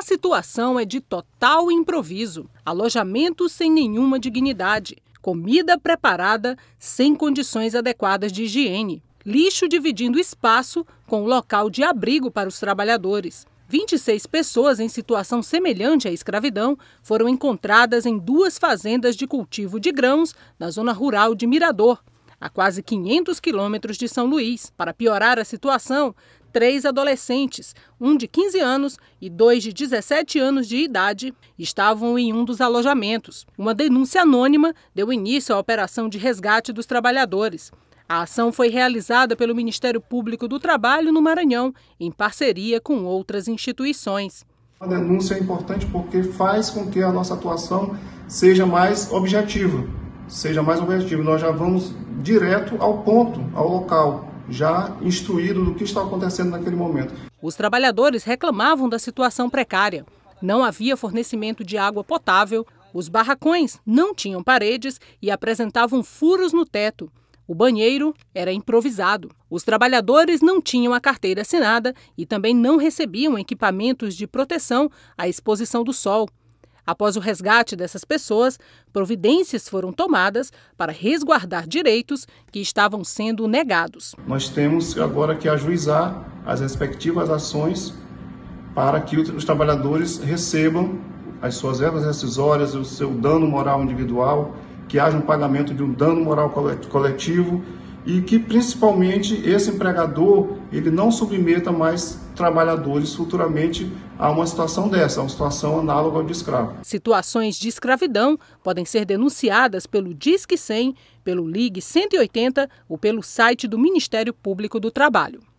A situação é de total improviso, alojamento sem nenhuma dignidade, comida preparada sem condições adequadas de higiene, lixo dividindo espaço com o local de abrigo para os trabalhadores. 26 pessoas em situação semelhante à escravidão foram encontradas em duas fazendas de cultivo de grãos na zona rural de Mirador, a quase 500 quilômetros de São Luís. Para piorar a situação, três adolescentes, um de 15 anos e dois de 17 anos de idade, estavam em um dos alojamentos. Uma denúncia anônima deu início à operação de resgate dos trabalhadores. A ação foi realizada pelo Ministério Público do Trabalho no Maranhão, em parceria com outras instituições. A denúncia é importante porque faz com que a nossa atuação seja mais objetiva, seja mais objetiva. Nós já vamos direto ao ponto, ao local, já instruído do que está acontecendo naquele momento. Os trabalhadores reclamavam da situação precária. Não havia fornecimento de água potável, os barracões não tinham paredes e apresentavam furos no teto. O banheiro era improvisado. Os trabalhadores não tinham a carteira assinada e também não recebiam equipamentos de proteção à exposição do sol. Após o resgate dessas pessoas, providências foram tomadas para resguardar direitos que estavam sendo negados. Nós temos agora que ajuizar as respectivas ações para que os trabalhadores recebam as suas verbas rescisórias, o seu dano moral individual, que haja um pagamento de um dano moral coletivo e que principalmente esse empregador ele não submeta mais trabalhadores futuramente a uma situação dessa, a uma situação análoga ao de escravo. Situações de escravidão podem ser denunciadas pelo Disque 100, pelo Ligue 180 ou pelo site do Ministério Público do Trabalho.